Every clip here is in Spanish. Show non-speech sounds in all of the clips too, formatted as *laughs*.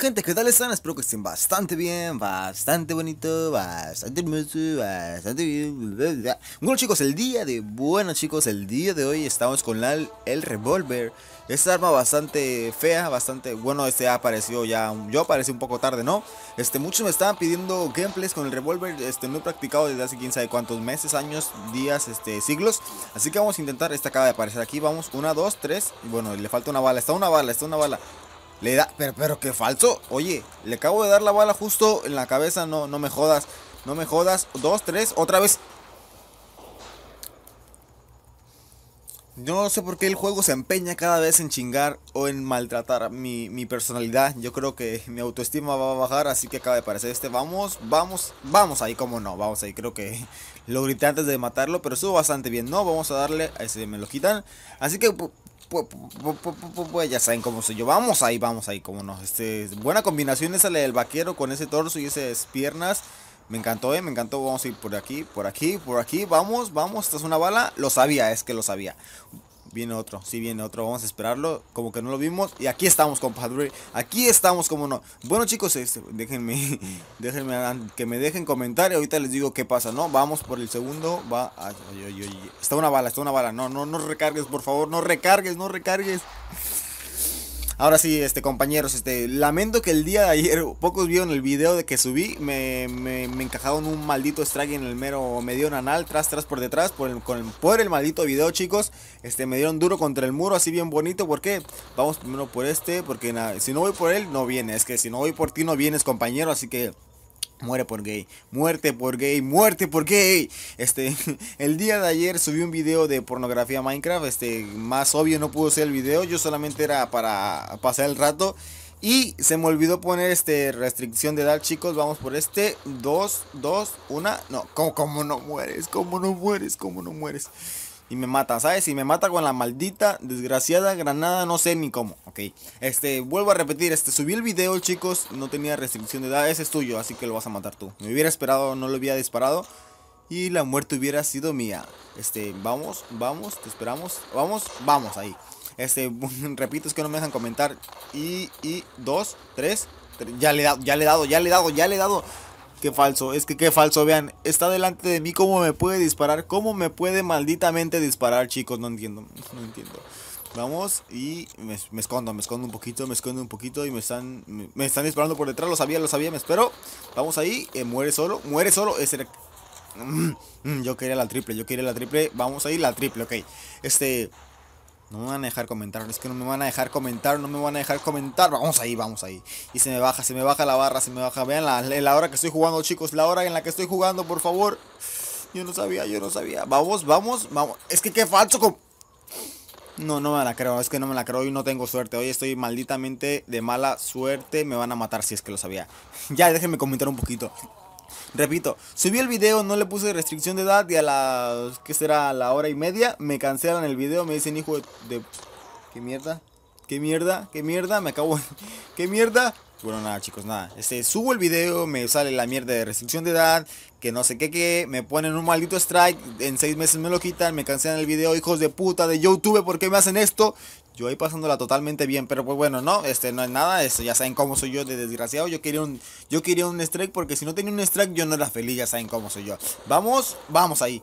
gente? ¿Qué tal están? Espero que estén bastante bien, bastante bonito, bastante hermoso, bastante bien. Bueno chicos, el día de... Bueno chicos, el día de hoy estamos con la, el revólver. Esta arma bastante fea, bastante... Bueno, este ha apareció ya... Yo aparecí un poco tarde, ¿no? Este, muchos me estaban pidiendo gameplays con el revólver. Este, no he practicado desde hace quién sabe cuántos meses, años, días, este, siglos. Así que vamos a intentar... Esta acaba de aparecer aquí. Vamos, una, dos, tres. bueno, le falta una bala. Está una bala, está una bala. Le da, pero, pero qué falso. Oye, le acabo de dar la bala justo en la cabeza. No, no me jodas. No me jodas. Dos, tres, otra vez. No sé por qué el juego se empeña cada vez en chingar o en maltratar mi, mi personalidad. Yo creo que mi autoestima va a bajar, así que acaba de aparecer este. Vamos, vamos, vamos ahí, como no, vamos ahí. Creo que *laughs* lo grité antes de matarlo, pero estuvo bastante bien. No, vamos a darle, a ese me lo quitan. Así que pues, pues, ya saben cómo soy yo. Vamos ahí, vamos ahí, cómo nos Este, buena combinación esa el del vaquero con ese torso y esas piernas. Me encantó, eh, me encantó. Vamos a ir por aquí, por aquí, por aquí. Vamos, vamos. Esta es una bala. Lo sabía, es que lo sabía viene otro, sí viene otro, vamos a esperarlo, como que no lo vimos, y aquí estamos, compadre, aquí estamos, como no. Bueno, chicos, este, déjenme, *laughs* déjenme, que me dejen comentar, y ahorita les digo qué pasa, ¿no? Vamos por el segundo, va, ay, ay, ay, está una bala, está una bala, no, no, no recargues, por favor, no recargues, no recargues. Ahora sí, este compañeros, este lamento que el día de ayer pocos vieron el video de que subí, me, me, me encajaron un maldito strike en el mero, me anal tras tras por detrás por el, con por el maldito video, chicos. Este me dieron duro contra el muro, así bien bonito, ¿por qué? vamos primero por este, porque si no voy por él no viene, es que si no voy por ti no vienes, compañero, así que Muere por gay, muerte por gay, muerte por gay. Este, *laughs* el día de ayer subí un video de pornografía Minecraft. Este, más obvio no pudo ser el video. Yo solamente era para pasar el rato. Y se me olvidó poner este restricción de edad, chicos. Vamos por este. Dos, dos, una. No, como no mueres? como no mueres? como no mueres? y me mata, ¿sabes? Y me mata con la maldita, desgraciada granada, no sé ni cómo, ok. Este, vuelvo a repetir, este, subí el video, chicos, no tenía restricción de edad, ese es tuyo, así que lo vas a matar tú. Me hubiera esperado, no lo hubiera disparado y la muerte hubiera sido mía. Este, vamos, vamos, te esperamos, vamos, vamos, ahí. Este, *laughs* repito, es que no me dejan comentar. Y, y, dos, tres, ya, le ya le dado, ya le he dado, ya le he dado, ya le he dado. Qué falso, es que qué falso, vean, está delante de mí, ¿cómo me puede disparar? ¿Cómo me puede malditamente disparar, chicos? No entiendo, no entiendo. Vamos y me, escondo, me escondo un poquito, me escondo un poquito y me están me, están disparando por detrás, lo sabía, lo sabía, me espero. Vamos ahí, eh, muere solo, muere solo, mm, mm, yo quería la triple, yo quería la triple, vamos ahí, la triple, ok. Este, no me van a dejar comentar, es que no me van a dejar comentar, no me van a dejar comentar. Vamos ahí, vamos ahí. Y se me baja, se me baja la barra, se me baja. Vean la, la hora que estoy jugando, chicos, la hora en la que estoy jugando, por favor. Yo no sabía, yo no sabía. Vamos, vamos, vamos. Es que qué falso. No, no me la creo, es que no me la creo y no tengo suerte. Hoy estoy malditamente de mala suerte, me van a matar si es que lo sabía. *laughs* ya, déjenme comentar un poquito. Repito, subí el video, no le puse restricción de edad y a la... ¿Qué será? la hora y media me cancelan el video, me dicen hijo de... ¿Qué mierda? ¿Qué mierda? ¿Qué mierda? Me acabo... *laughs* ¿Qué mierda? Bueno, nada chicos, nada. Este, subo el video, me sale la mierda de restricción de edad, que no sé qué, que me ponen un maldito strike, en seis meses me lo quitan, me cancelan el video, hijos de puta de YouTube, ¿por qué me hacen esto? Yo ahí pasándola totalmente bien, pero pues bueno, no, este no es nada, eso este, ya saben cómo soy yo de desgraciado, yo quería un yo quería un strike porque si no tenía un strike yo no era feliz, ya saben cómo soy yo. Vamos, vamos ahí.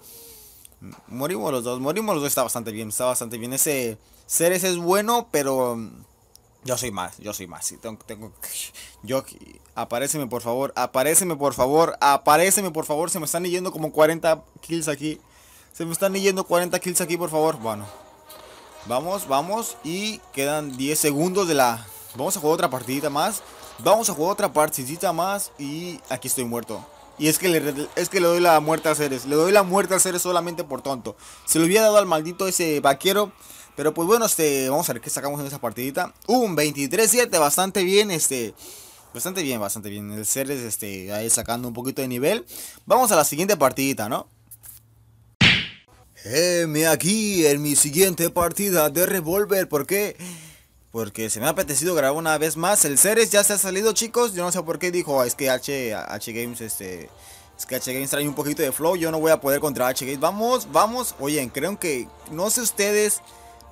Morimos los dos, morimos los dos, está bastante bien, está bastante bien. Ese Ceres es bueno, pero yo soy más, yo soy más. tengo, yo, aparéceme por favor, aparéceme por favor, aparéceme por favor. Se me están yendo como 40 kills aquí. Se me están yendo 40 kills aquí, por favor. Bueno, vamos, vamos. Y quedan 10 segundos de la. Vamos a jugar otra partidita más. Vamos a jugar otra partidita más. Y aquí estoy muerto. Y es que, le, es que le doy la muerte a Ceres. Le doy la muerte a Ceres solamente por tonto. Se lo hubiera dado al maldito ese vaquero. Pero pues bueno, este, vamos a ver qué sacamos en esa partidita. Un 23-7, bastante bien, este... Bastante bien, bastante bien. El Ceres, este, ahí sacando un poquito de nivel. Vamos a la siguiente partidita, ¿no? Eh, me aquí en mi siguiente partida de Revolver ¿por qué? Porque se me ha apetecido grabar una vez más. El Ceres ya se ha salido, chicos. Yo no sé por qué dijo, ah, es que H, H Games, este... Es que H Games trae un poquito de flow. Yo no voy a poder contra H Games. Vamos, vamos. Oye, creo que... No sé ustedes...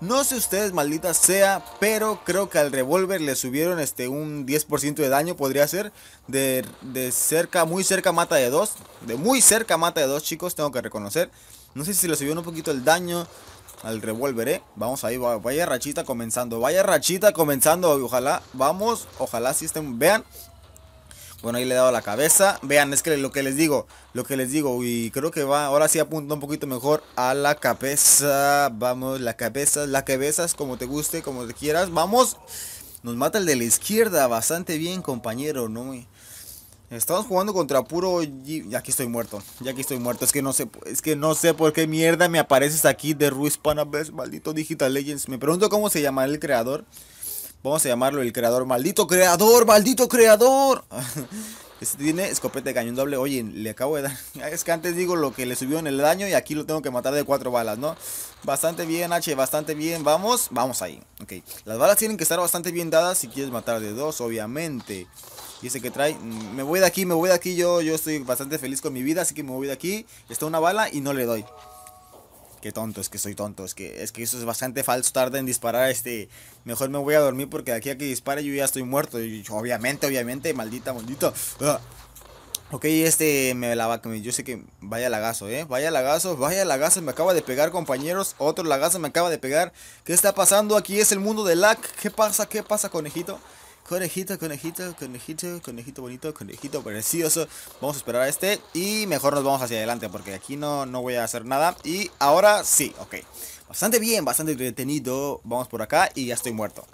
No sé ustedes, maldita sea, pero creo que al revólver le subieron este un 10% de daño, podría ser. De, cerca, muy cerca mata de dos, De muy cerca mata de dos, chicos, tengo que reconocer. No sé si le subieron un poquito el daño al revólver, ¿eh? Vamos ahí, vaya rachita comenzando. Vaya rachita comenzando, ojalá, vamos, ojalá si estén, vean. Bueno, ahí le he dado la cabeza. Vean, es que lo que les digo, lo que les digo. Y creo que va, ahora sí apunta un poquito mejor a la cabeza. Vamos, la cabeza, la cabeza, como te guste, como te quieras. Vamos. Nos mata el de la izquierda, bastante bien, compañero, ¿no? Estamos jugando contra puro... y aquí estoy muerto, ya aquí estoy muerto. Es que no sé, es que no sé por qué mierda me apareces aquí de Ruiz Panabes, maldito Digital Legends. Me pregunto cómo se llama el creador. Vamos a llamarlo el creador. ¡Maldito creador! ¡Maldito creador! *laughs* este tiene escopeta de cañón doble. Oye, le acabo de dar... *laughs* Es que antes digo lo que le subió en el daño y aquí lo tengo que matar de cuatro balas, ¿no? Bastante bien, H, bastante bien. Vamos, vamos ahí. Ok. Las balas tienen que estar bastante bien dadas si quieres matar de dos, obviamente. Y ese que trae, mm, me voy de aquí, me voy de aquí. Yo, yo estoy bastante feliz con mi vida, así que me voy de aquí. Está una bala y no le doy qué tonto, es que soy tonto, es que, es que eso es bastante falso, tarde en disparar, este, mejor me voy a dormir porque de aquí a que dispare yo ya estoy muerto, y obviamente, obviamente, maldita, maldita. Ah, ok, este, me la va, yo sé que vaya lagazo, eh, vaya lagazo, vaya lagazo, me acaba de pegar compañeros, otro lagazo me acaba de pegar, ¿qué está pasando? Aquí es el mundo de lag, ¿qué pasa, qué pasa conejito? Conejito, conejito, conejito, conejito bonito, conejito precioso. Vamos a esperar a este y mejor nos vamos hacia adelante porque aquí no, no voy a hacer nada. Y ahora sí, ok. Bastante bien, bastante detenido. Vamos por acá y ya estoy muerto.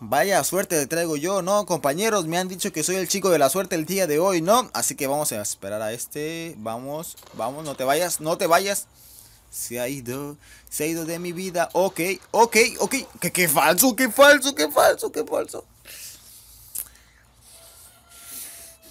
Vaya suerte le traigo yo, ¿no? Compañeros, me han dicho que soy el chico de la suerte el día de hoy, ¿no? Así que vamos a esperar a este. Vamos, vamos, no te vayas, no te vayas. Se ha ido, se ha ido de mi vida. Ok, ok, ok. Que falso, que falso, que falso, qué falso.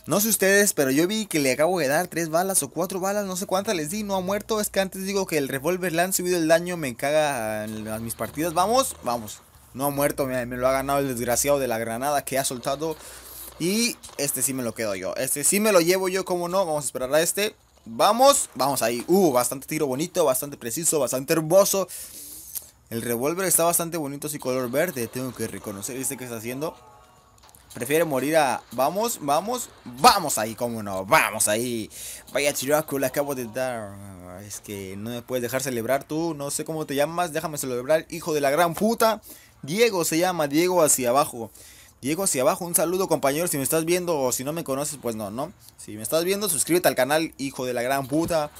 No sé ustedes, pero yo vi que le acabo de dar tres balas o cuatro balas, no sé cuántas les di, no ha muerto. Es que antes digo que el revólver le han subido el daño, me caga en mis partidas. Vamos, vamos. No ha muerto, me, me, lo ha ganado el desgraciado de la granada que ha soltado. Y este sí me lo quedo yo. Este sí me lo llevo yo, como no. Vamos a esperar a este. Vamos, vamos ahí. Uh, bastante tiro bonito, bastante preciso, bastante hermoso. El revólver está bastante bonito, así color verde. Tengo que reconocer, este que está haciendo? Prefiere morir a... Vamos, vamos, vamos ahí, cómo no, vamos ahí. Vaya chiraco, la acabo de dar. Es que no me puedes dejar celebrar tú, no sé cómo te llamas, déjame celebrar, hijo de la gran puta. Diego se llama, Diego hacia abajo. Diego hacia abajo, un saludo compañero, si me estás viendo o si no me conoces, pues no, ¿no? Si me estás viendo, suscríbete al canal, hijo de la gran puta.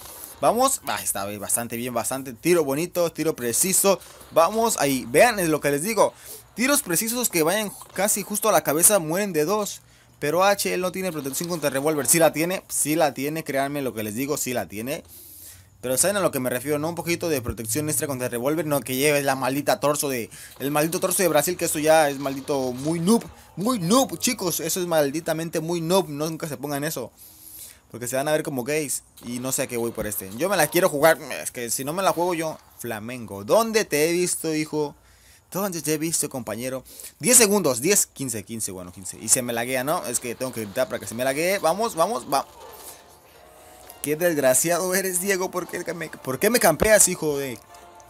Vamos, ah, está bastante bien, bastante tiro bonito, tiro preciso. Vamos ahí, vean es lo que les digo. Tiros precisos que vayan casi justo a la cabeza mueren de dos. Pero él no tiene protección contra revólver. Si la tiene, si la tiene, créanme lo que les digo, si la tiene. Pero saben a lo que me refiero, ¿no? Un poquito de protección extra contra el revólver, no que lleves la maldita torso de. El maldito torso de Brasil, que eso ya es maldito muy noob. Muy noob, chicos. Eso es malditamente muy noob. No, nunca se pongan eso. Porque se van a ver como gays. Y no sé a qué voy por este. Yo me la quiero jugar. Es que si no me la juego yo. Flamengo. ¿Dónde te he visto, hijo? ¿Dónde te he visto, compañero? 10 segundos. 10, 15, 15, bueno, 15. Y se me laguea, ¿no? Es que tengo que gritar para que se me laguee. Vamos, vamos, vamos. Qué desgraciado eres, Diego. ¿Por qué me, campeas, hijo de...?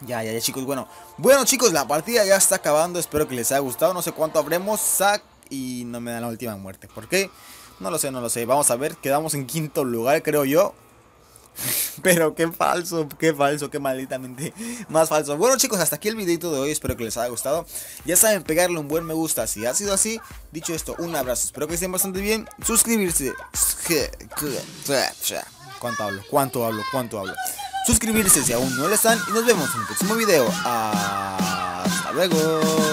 Ya, ya, ya, chicos, bueno. Bueno, chicos, la partida ya está acabando. Espero que les haya gustado. No sé cuánto habremos. Sac y no me dan la última muerte. ¿Por qué? No lo sé, no lo sé. Vamos a ver. Quedamos en quinto lugar, creo yo. *laughs* Pero qué falso, qué falso, qué maldita mente. más falso. Bueno chicos, hasta aquí el videito de hoy, espero que les haya gustado. Ya saben, pegarle un buen me gusta si ha sido así. Dicho esto, un abrazo, espero que estén bastante bien. Suscribirse. *laughs* ¿Cuánto hablo? ¿Cuánto hablo? ¿Cuánto hablo? Suscribirse si aún no lo están y nos vemos en el próximo video. Hasta luego.